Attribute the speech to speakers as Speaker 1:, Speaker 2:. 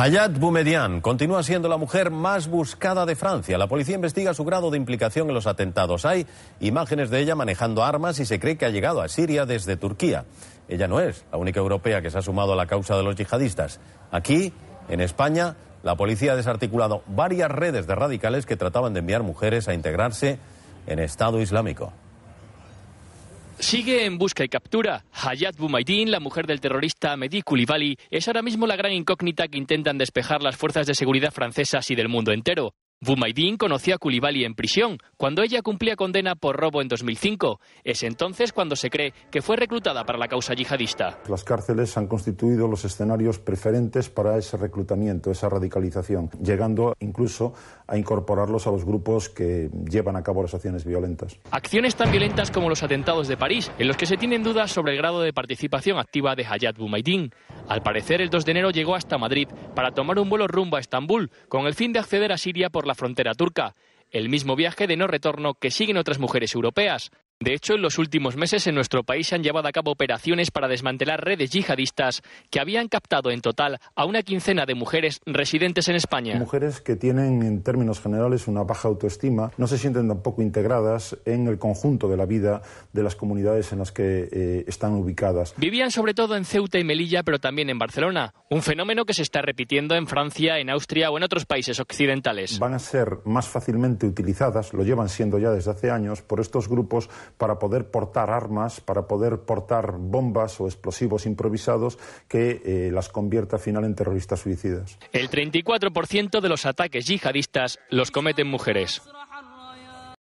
Speaker 1: Hayat Boumedian continúa siendo la mujer más buscada de Francia. La policía investiga su grado de implicación en los atentados. Hay imágenes de ella manejando armas y se cree que ha llegado a Siria desde Turquía. Ella no es la única europea que se ha sumado a la causa de los yihadistas. Aquí, en España, la policía ha desarticulado varias redes de radicales que trataban de enviar mujeres a integrarse en Estado Islámico.
Speaker 2: Sigue en busca y captura. Hayat Boumaidin, la mujer del terrorista Mehdi Koulibaly, es ahora mismo la gran incógnita que intentan despejar las fuerzas de seguridad francesas y del mundo entero. Bumaidín conoció a Koulibaly en prisión, cuando ella cumplía condena por robo en 2005. Es entonces cuando se cree que fue reclutada para la causa yihadista.
Speaker 3: Las cárceles han constituido los escenarios preferentes para ese reclutamiento, esa radicalización, llegando incluso a incorporarlos a los grupos que llevan a cabo las acciones violentas.
Speaker 2: Acciones tan violentas como los atentados de París, en los que se tienen dudas sobre el grado de participación activa de Hayat Bumaidín. Al parecer, el 2 de enero llegó hasta Madrid para tomar un vuelo rumbo a Estambul, con el fin de acceder a Siria por la frontera turca. El mismo viaje de no retorno que siguen otras mujeres europeas. De hecho, en los últimos meses en nuestro país se han llevado a cabo operaciones para desmantelar redes yihadistas que habían captado en total a una quincena de mujeres residentes en España.
Speaker 3: Mujeres que tienen, en términos generales, una baja autoestima, no se sienten tampoco integradas en el conjunto de la vida de las comunidades en las que eh, están ubicadas.
Speaker 2: Vivían sobre todo en Ceuta y Melilla, pero también en Barcelona, un fenómeno que se está repitiendo en Francia, en Austria o en otros países occidentales.
Speaker 3: Van a ser más fácilmente utilizadas, lo llevan siendo ya desde hace años, por estos grupos para poder portar armas, para poder portar bombas o explosivos improvisados que eh, las convierta al final en terroristas suicidas.
Speaker 2: El 34% de los ataques yihadistas los cometen mujeres.